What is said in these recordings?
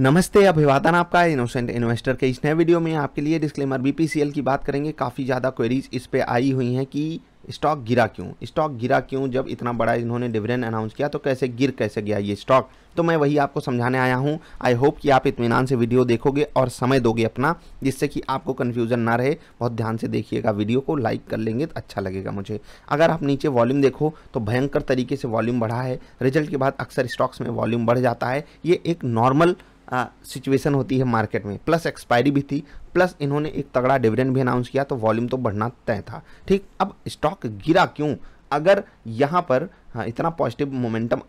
नमस्ते अभिवादन आपका इनोसेंट इन्वेस्टर के इस नए वीडियो में आपके लिए डिस्क्लेमर बीपीसीएल की बात करेंगे काफ़ी ज़्यादा क्वेरीज इस पे आई हुई हैं कि स्टॉक गिरा क्यों स्टॉक गिरा क्यों जब इतना बड़ा इन्होंने डिविडेंड अनाउंस किया तो कैसे गिर कैसे गया ये स्टॉक तो मैं वही आपको समझाने आया हूँ आई होप कि आप इतमान से वीडियो देखोगे और समय दोगे अपना जिससे कि आपको कन्फ्यूजन ना रहे बहुत ध्यान से देखिएगा वीडियो को लाइक कर लेंगे तो अच्छा लगेगा मुझे अगर आप नीचे वॉल्यूम देखो तो भयंकर तरीके से वॉल्यूम बढ़ा है रिजल्ट के बाद अक्सर स्टॉक्स में वॉल्यूम बढ़ जाता है ये एक नॉर्मल सिचुएशन होती है मार्केट में प्लस एक्सपायरी भी थी प्लस इन्होंने एक तगड़ा डिविडेंड भी अनाउंस किया तो वॉल्यूम तो बढ़ना तय था ठीक अब स्टॉक गिरा क्यों अगर यहाँ पर हाँ, इतना पॉजिटिव मोमेंटम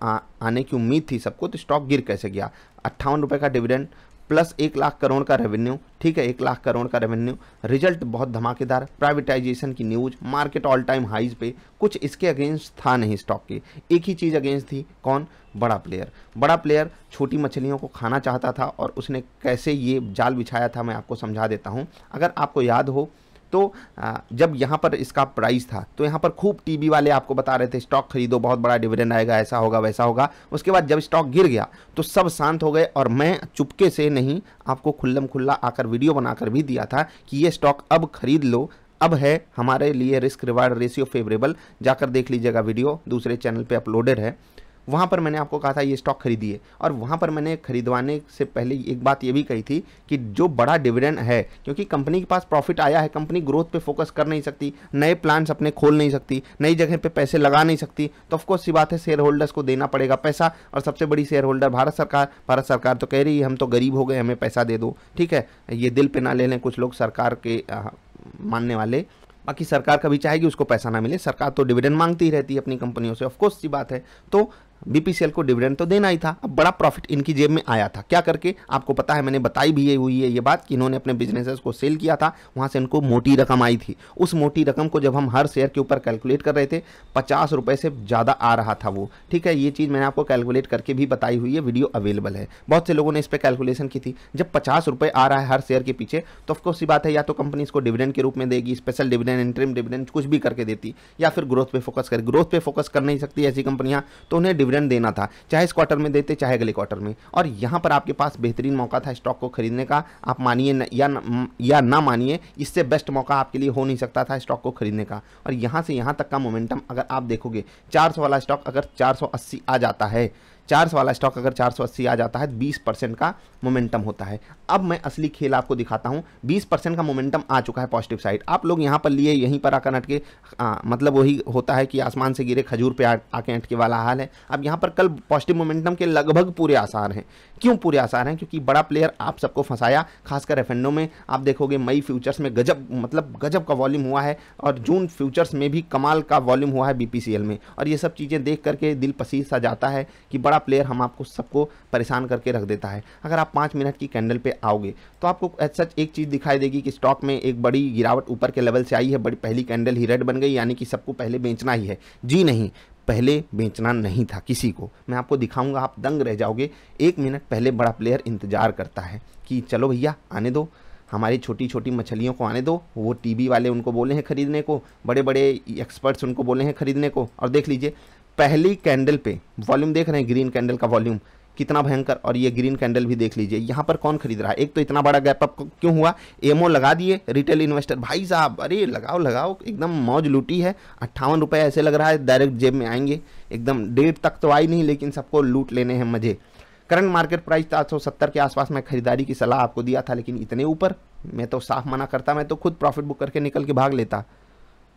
आने की उम्मीद थी सबको तो स्टॉक गिर कैसे गया अट्ठावन रुपये का डिविडेंड प्लस एक लाख करोड़ का रेवेन्यू ठीक है एक लाख करोड़ का रेवेन्यू रिजल्ट बहुत धमाकेदार प्राइवेटाइजेशन की news market all time highs पे कुछ इसके अगेंस्ट था नहीं स्टॉक के एक ही चीज़ अगेंस्ट थी कौन बड़ा प्लेयर बड़ा प्लेयर छोटी मछलियों को खाना चाहता था और उसने कैसे ये जाल बिछाया था मैं आपको समझा देता हूँ अगर आपको याद हो तो जब यहाँ पर इसका प्राइस था तो यहाँ पर खूब टीवी वाले आपको बता रहे थे स्टॉक खरीदो बहुत बड़ा डिविडेंड आएगा ऐसा होगा वैसा होगा उसके बाद जब स्टॉक गिर गया तो सब शांत हो गए और मैं चुपके से नहीं आपको खुल्लम खुल्ला आकर वीडियो बनाकर भी दिया था कि ये स्टॉक अब खरीद लो अब है हमारे लिए रिस्क रिवार्ड रेशियो फेवरेबल जाकर देख लीजिएगा वीडियो दूसरे चैनल पर अपलोडेड है वहाँ पर मैंने आपको कहा था ये स्टॉक खरीदिए और वहाँ पर मैंने खरीदवाने से पहले एक बात ये भी कही थी कि जो बड़ा डिविडेंड है क्योंकि कंपनी के पास प्रॉफिट आया है कंपनी ग्रोथ पे फोकस कर नहीं सकती नए प्लान्स अपने खोल नहीं सकती नई जगह पे पैसे लगा नहीं सकती तो ऑफकोर्स सी बात है शेयर होल्डर्स को देना पड़ेगा पैसा और सबसे बड़ी शेयर होल्डर भारत सरकार भारत सरकार तो कह रही है हम तो गरीब हो गए हमें पैसा दे दो ठीक है ये दिल पर ना ले लें कुछ लोग सरकार के मानने वाले बाकी सरकार कभी चाहेगी उसको पैसा ना मिले सरकार तो डिविडेंड मांगती ही रहती है अपनी कंपनियों से ऑफकोर्स सी बात है तो बीपीसीएल को डिविडेंड तो देना ही था अब बड़ा प्रॉफिट इनकी जेब में आया था क्या करके आपको पता है मैंने बताई भी ये हुई है ये बात कि इन्होंने अपने बिजनेसेस को सेल किया था वहाँ से इनको मोटी रकम आई थी उस मोटी रकम को जब हम हर शेयर के ऊपर कैलकुलेट कर रहे थे पचास रुपये से ज़्यादा आ रहा था वो ठीक है ये चीज़ मैंने आपको कैलकुलेट करके भी बताई हुई है वीडियो अवेलेबल है बहुत से लोगों ने इस पर कैलकुलेशन की थी जब पचास रुपये आ रहा है हर शेयर के पीछे तो ऑफकोर्स ही बात है या तो कंपनी इसको डिविडेंड के रूप में देगी स्पेशल डिविडेंड इंटरम डिविडेंड कुछ भी करके देती या फिर ग्रोथ पे फोकस करे ग्रोथ पे फोकस कर नहीं सकती ऐसी कंपनियां तो उन्हें डिविडेंड देना था चाहे इस क्वार्टर में देते चाहे अगले क्वार्टर में और यहाँ पर आपके पास बेहतरीन मौका था स्टॉक को खरीदने का आप मानिए या या ना मानिए इससे बेस्ट मौका आपके लिए हो नहीं सकता था स्टॉक को खरीदने का और यहाँ से यहाँ तक का मोमेंटम अगर आप देखोगे चार वाला स्टॉक अगर चार आ जाता है चार सौ वाला स्टॉक अगर चार सौ अस्सी आ जाता है तो बीस परसेंट का मोमेंटम होता है अब मैं असली खेल आपको दिखाता हूँ बीस परसेंट का मोमेंटम आ चुका है पॉजिटिव साइड आप लोग यहाँ पर लिए यहीं पर आकर अटके मतलब वही होता है कि आसमान से गिरे खजूर पे आके अटके वाला हाल है अब यहाँ पर कल पॉजिटिव मोमेंटम के लगभग पूरे आसार हैं क्यों पूरे आसार हैं क्योंकि बड़ा प्लेयर आप सबको फंसाया खासकर एफ में आप देखोगे मई फ्यूचर्स में गजब मतलब गजब का वॉल्यूम हुआ है और जून फ्यूचर्स में भी कमाल का वॉल्यूम हुआ है बीपीसीएल में और ये सब चीज़ें देख करके दिल पसीद जाता है कि बड़ा बड़ा प्लेयर हम आपको सबको परेशान करके रख देता है अगर आप पाँच मिनट की कैंडल पे आओगे तो आपको एज सच एक चीज़ दिखाई देगी कि स्टॉक में एक बड़ी गिरावट ऊपर के लेवल से आई है बड़ी पहली कैंडल ही रेड बन गई यानी कि सबको पहले बेचना ही है जी नहीं पहले बेचना नहीं था किसी को मैं आपको दिखाऊंगा आप दंग रह जाओगे एक मिनट पहले बड़ा प्लेयर इंतजार करता है कि चलो भैया आने दो हमारी छोटी छोटी मछलियों को आने दो वो टीबी वाले उनको बोले हैं ख़रीदने को बड़े बड़े एक्सपर्ट्स उनको बोले हैं ख़रीदने को और देख लीजिए पहली कैंडल पे वॉल्यूम देख रहे हैं ग्रीन कैंडल का वॉल्यूम कितना भयंकर और ये ग्रीन कैंडल भी देख लीजिए यहाँ पर कौन खरीद रहा है एक तो इतना बड़ा गैप अप क्यों हुआ एमओ लगा दिए रिटेल इन्वेस्टर भाई साहब अरे लगाओ लगाओ एकदम मौज लूटी है अट्ठावन रुपये ऐसे लग रहा है डायरेक्ट जेब में आएंगे एकदम डेढ़ तक तो आई नहीं लेकिन सबको लूट लेने हैं मज़े करंट मार्केट प्राइस सात सौ सत्तर के आसपास मैं खरीदारी की सलाह आपको दिया था लेकिन इतने ऊपर मैं तो साफ मना करता मैं तो खुद प्रॉफिट बुक करके निकल के भाग लेता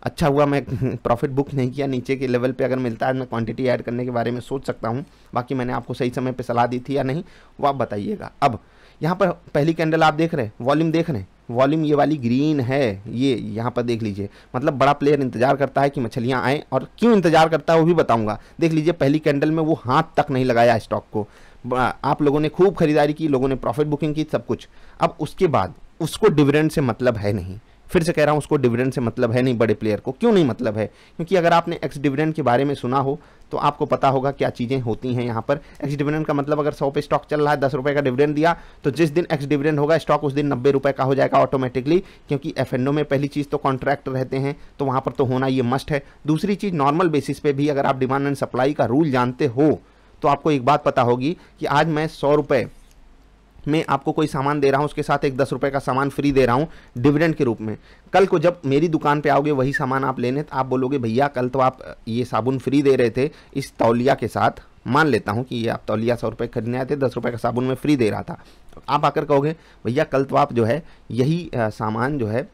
अच्छा हुआ मैं प्रॉफिट बुक नहीं किया नीचे के लेवल पे अगर मिलता है मैं क्वांटिटी ऐड करने के बारे में सोच सकता हूँ बाकी मैंने आपको सही समय पे सलाह दी थी या नहीं वो आप बताइएगा अब यहाँ पर पहली कैंडल आप देख रहे हैं वॉल्यूम देख रहे हैं वॉल्यूम ये वाली ग्रीन है ये यहाँ पर देख लीजिए मतलब बड़ा प्लेयर इंतजार करता है कि मछलियाँ आएँ और क्यों इंतजार करता है वो भी बताऊँगा देख लीजिए पहली कैंडल में वो हाथ तक नहीं लगाया स्टॉक को आप लोगों ने खूब खरीदारी की लोगों ने प्रॉफिट बुकिंग की सब कुछ अब उसके बाद उसको डिविडेंड से मतलब है नहीं फिर से कह रहा हूँ उसको डिविडेंड से मतलब है नहीं बड़े प्लेयर को क्यों नहीं मतलब है क्योंकि अगर आपने एक्स डिविडेंड के बारे में सुना हो तो आपको पता होगा क्या चीज़ें होती हैं यहाँ पर एक्स डिविडेंड का मतलब अगर सौ पे स्टॉक चल रहा है दस रुपये का डिविडेंड दिया तो जिस दिन एक्स डिविडेंड होगा स्टॉक उस दिन नब्बे रुपये का हो जाएगा ऑटोमेटिकली क्योंकि एफ में पहली चीज़ तो कॉन्ट्रैक्ट रहते हैं तो वहाँ पर तो होना ये मस्ट है दूसरी चीज़ नॉर्मल बेसिस पे भी अगर आप डिमांड एंड सप्लाई का रूल जानते हो तो आपको एक बात पता होगी कि आज मैं सौ रुपये में आपको कोई सामान दे रहा हूँ उसके साथ एक दस रुपये का सामान फ्री दे रहा हूँ डिविडेंड के रूप में कल को जब मेरी दुकान पे आओगे वही सामान आप लेने तो आप बोलोगे भैया कल तो आप ये साबुन फ्री दे रहे थे इस तौलिया के साथ मान लेता हूँ कि ये आप तौलिया सौ रुपये खरीदने आए थे दस रुपये का साबुन मैं फ्री दे रहा था तो आप आकर कहोगे भैया कल तो आप जो है यही सामान जो है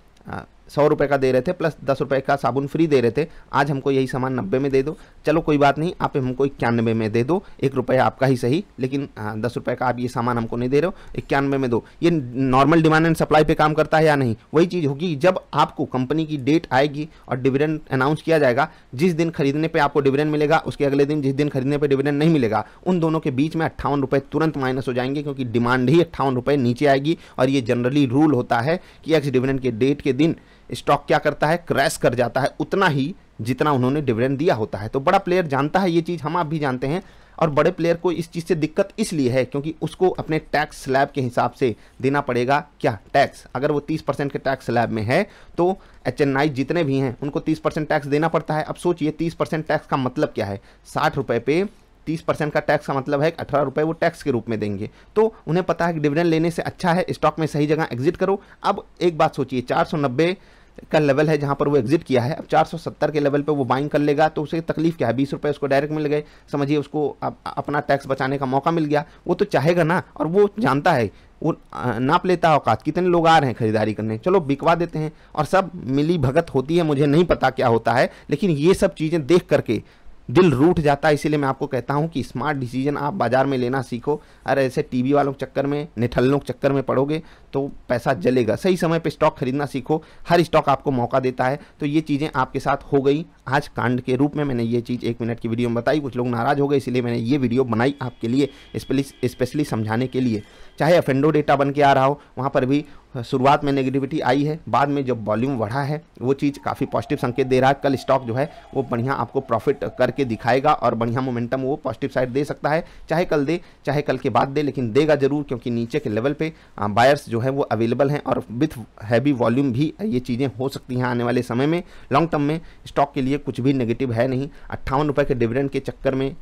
सौ रुपये का दे रहे थे प्लस दस रुपये का साबुन फ्री दे रहे थे आज हमको यही सामान नब्बे में दे दो चलो कोई बात नहीं आप हमको इक्यानवे में दे दो एक रुपया आपका ही सही लेकिन हाँ, दस रुपये का आप ये सामान हमको नहीं दे रहे हो इक्यानवे में दो ये नॉर्मल डिमांड एंड सप्लाई पे काम करता है या नहीं वही चीज़ होगी जब आपको कंपनी की डेट आएगी और डिविडेंड अनाउंस किया जाएगा जिस दिन खरीदने पर आपको डिविडेंड मिलेगा उसके अगले दिन जिस दिन खरीदने पर डिविडेंड नहीं मिलेगा उन दोनों के बीच में अट्ठावन तुरंत माइनस हो जाएंगे क्योंकि डिमांड ही अट्ठावन रुपये नीचे आएगी और ये जनरली रूल होता है कि एक्स डिविडेंड के डेट के दिन स्टॉक क्या करता है क्रैश कर जाता है उतना ही जितना उन्होंने डिविडेंड दिया होता है तो बड़ा प्लेयर जानता है ये चीज़ हम आप भी जानते हैं और बड़े प्लेयर को इस चीज़ से दिक्कत इसलिए है क्योंकि उसको अपने टैक्स स्लैब के हिसाब से देना पड़ेगा क्या टैक्स अगर वो 30 परसेंट के टैक्स स्लैब में है तो एच जितने भी हैं उनको 30 परसेंट टैक्स देना पड़ता है अब सोचिए 30 परसेंट टैक्स का मतलब क्या है साठ रुपये पे तीस परसेंट का टैक्स का मतलब है कि अठारह रुपये वो टैक्स के रूप में देंगे तो उन्हें पता है कि डिविडेंड लेने से अच्छा है स्टॉक में सही जगह एग्जिट करो अब एक बात सोचिए चार सौ नब्बे का लेवल है जहाँ पर वो एग्जिट किया है अब 470 के लेवल पे वो बाइंग कर लेगा तो उसे तकलीफ क्या है बीस रुपये उसको डायरेक्ट मिल गए समझिए उसको अप, अपना टैक्स बचाने का मौका मिल गया वो तो चाहेगा ना और वो जानता है वो नाप लेता है औकात कितने लोग आ रहे हैं खरीदारी करने चलो बिकवा देते हैं और सब मिली भगत होती है मुझे नहीं पता क्या होता है लेकिन ये सब चीज़ें देख करके दिल रूठ जाता है इसीलिए मैं आपको कहता हूँ कि स्मार्ट डिसीजन आप बाज़ार में लेना सीखो अरे ऐसे टीवी वालों के चक्कर में निठल्लों के चक्कर में पड़ोगे तो पैसा जलेगा सही समय पे स्टॉक खरीदना सीखो हर स्टॉक आपको मौका देता है तो ये चीज़ें आपके साथ हो गई आज कांड के रूप में मैंने ये चीज़ एक मिनट की वीडियो में बताई कुछ लोग नाराज़ हो गए इसलिए मैंने ये वीडियो बनाई आपके लिए स्पेशली समझाने के लिए चाहे अफेंडो डेटा बन के आ रहा हो वहाँ पर भी शुरुआत में नेगेटिविटी आई है बाद में जब वॉल्यूम बढ़ा है वो चीज़ काफ़ी पॉजिटिव संकेत दे रहा है कल स्टॉक जो है वो बढ़िया आपको प्रॉफिट करके दिखाएगा और बढ़िया मोमेंटम वो पॉजिटिव साइड दे सकता है चाहे कल दे चाहे कल के बाद दे लेकिन देगा जरूर क्योंकि नीचे के लेवल पर बायर्स जो है वो अवेलेबल हैं और विथ हैवी वॉल्यूम भी ये चीज़ें हो सकती हैं आने वाले समय में लॉन्ग टर्म में स्टॉक के लिए कुछ भी नेगेटिव है नहीं अट्ठावन के डिविडेंड के चक्कर में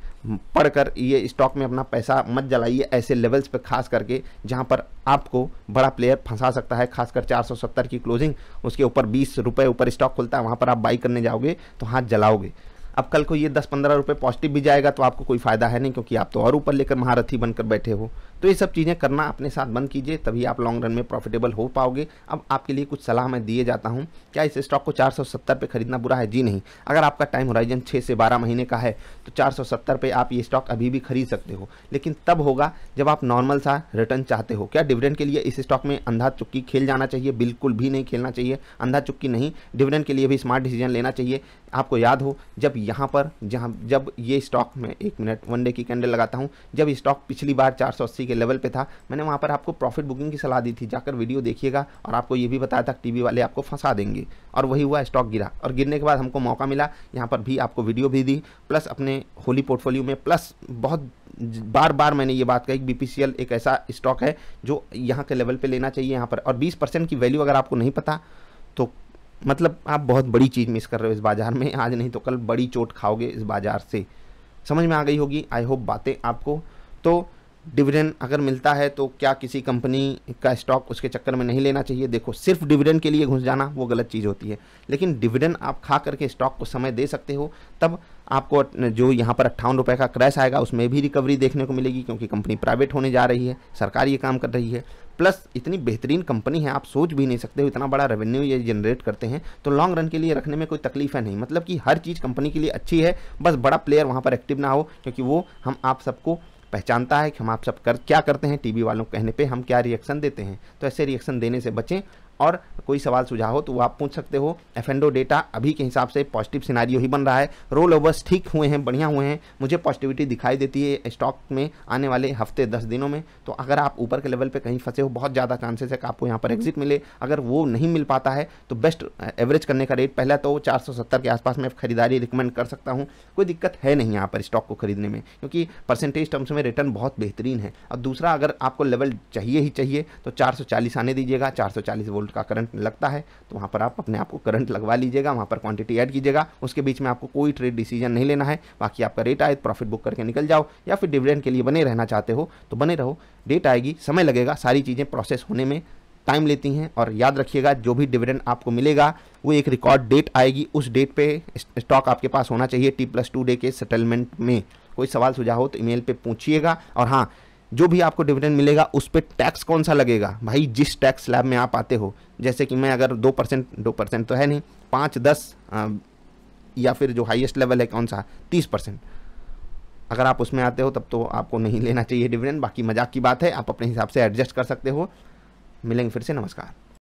पढ़कर ये स्टॉक में अपना पैसा मत जलाइए ऐसे लेवल्स पे खास करके जहाँ पर आपको बड़ा प्लेयर फंसा सकता है खासकर 470 की क्लोजिंग उसके ऊपर बीस रुपये ऊपर स्टॉक खुलता है वहाँ पर आप बाई करने जाओगे तो हाथ जलाओगे अब कल को ये दस पंद्रह रुपये पॉजिटिव भी जाएगा तो आपको कोई फ़ायदा है नहीं क्योंकि आप तो और ऊपर लेकर महारथी बनकर बैठे हो तो ये सब चीज़ें करना अपने साथ बंद कीजिए तभी आप लॉन्ग रन में प्रॉफिटेबल हो पाओगे अब आपके लिए कुछ सलाह मैं दिए जाता हूँ क्या इस स्टॉक को 470 पे खरीदना बुरा है जी नहीं अगर आपका टाइम होराइजन 6 से 12 महीने का है तो 470 पे आप ये स्टॉक अभी भी खरीद सकते हो लेकिन तब होगा जब आप नॉर्मल सा रिटर्न चाहते हो क्या डिविडेंड के लिए इस स्टॉक में अंधा चुक्की खेल जाना चाहिए बिल्कुल भी नहीं खेलना चाहिए अंधा चुक्की नहीं डिविडेंड के लिए भी स्मार्ट डिसीजन लेना चाहिए आपको याद हो जब यहाँ पर जहाँ जब ये स्टॉक में एक मिनट वन की कैंडल लगाता हूँ जब स्टॉक पिछली बार चार के लेवल पे था मैंने वहाँ पर आपको प्रॉफिट बुकिंग की सलाह दी थी जाकर वीडियो देखिएगा और आपको ये भी बताया था टीवी वाले आपको फंसा देंगे और वही हुआ स्टॉक गिरा और गिरने के बाद हमको मौका मिला यहाँ पर भी आपको वीडियो भी दी प्लस अपने होली पोर्टफोलियो में प्लस बहुत बार बार मैंने ये बात कही बी एक ऐसा स्टॉक है जो यहाँ के लेवल पर लेना चाहिए यहाँ पर और बीस की वैल्यू अगर आपको नहीं पता तो मतलब आप बहुत बड़ी चीज़ मिस कर रहे हो इस बाज़ार में आज नहीं तो कल बड़ी चोट खाओगे इस बाज़ार से समझ में आ गई होगी आई होप बातें आपको तो डिविडेंड अगर मिलता है तो क्या किसी कंपनी का स्टॉक उसके चक्कर में नहीं लेना चाहिए देखो सिर्फ डिविडेंड के लिए घुस जाना वो गलत चीज़ होती है लेकिन डिविडेंड आप खा करके स्टॉक को समय दे सकते हो तब आपको जो यहाँ पर अट्ठावन रुपये का क्रैश आएगा उसमें भी रिकवरी देखने को मिलेगी क्योंकि कंपनी प्राइवेट होने जा रही है सरकार ये काम कर रही है प्लस इतनी बेहतरीन कंपनी है आप सोच भी नहीं सकते हो इतना बड़ा रेवेन्यू ये जनरेट करते हैं तो लॉन्ग रन के लिए रखने में कोई तकलीफ है नहीं मतलब कि हर चीज़ कंपनी के लिए अच्छी है बस बड़ा प्लेयर वहाँ पर एक्टिव ना हो क्योंकि वो हम आप सबको पहचानता है कि हम आप सब कर क्या करते हैं टीवी वालों को कहने पे हम क्या रिएक्शन देते हैं तो ऐसे रिएक्शन देने से बचें और कोई सवाल सुझाव हो तो वो आप पूछ सकते हो एफेंडो डेटा अभी के हिसाब से पॉजिटिव सिनारियो ही बन रहा है रोल ओवर्स ठीक हुए हैं बढ़िया हुए हैं मुझे पॉजिटिविटी दिखाई देती है स्टॉक में आने वाले हफ्ते दस दिनों में तो अगर आप ऊपर के लेवल पर कहीं फंसे हो बहुत ज़्यादा चांसेस है कि आपको यहाँ पर एग्जिट मिले अगर वो नहीं मिल पाता है तो बेस्ट एवरेज करने का रेट पहला तो चार के आसपास मैं खरीदारी रिकमेंड कर सकता हूँ कोई दिक्कत है नहीं यहाँ पर स्टॉक को खरीदने में क्योंकि परसेंटेज टर्म्स में रिटर्न बहुत बेहतरीन है और दूसरा अगर आपको लेवल चाहिए ही चाहिए तो 440 आने दीजिएगा 440 वोल्ट वोल्ट का करंट लगता है तो वहाँ पर आप अपने आप को करंट लगवा लीजिएगा वहाँ पर क्वांटिटी ऐड कीजिएगा उसके बीच में आपको कोई ट्रेड डिसीजन नहीं लेना है बाकी आपका रेट आए प्रॉफिट बुक करके निकल जाओ या फिर डिविडेंड के लिए बने रहना चाहते हो तो बने रहो डेट आएगी समय लगेगा सारी चीज़ें प्रोसेस होने में टाइम लेती हैं और याद रखिएगा जो भी डिविडेंड आपको मिलेगा वो एक रिकॉर्ड डेट आएगी उस डेट पे स्टॉक आपके पास होना चाहिए टी प्लस टू डे के सेटलमेंट में कोई सवाल सुझाव हो तो ईमेल पे पूछिएगा और हाँ जो भी आपको डिविडेंड मिलेगा उस पर टैक्स कौन सा लगेगा भाई जिस टैक्स लैब में आप आते हो जैसे कि मैं अगर दो परसेंट दो परसेंट तो है नहीं पाँच दस आ, या फिर जो हाईएस्ट लेवल है कौन सा तीस परसेंट अगर आप उसमें आते हो तब तो आपको नहीं लेना चाहिए डिविडेंड बाकी मजाक की बात है आप अपने हिसाब से एडजस्ट कर सकते हो मिलेंगे फिर से नमस्कार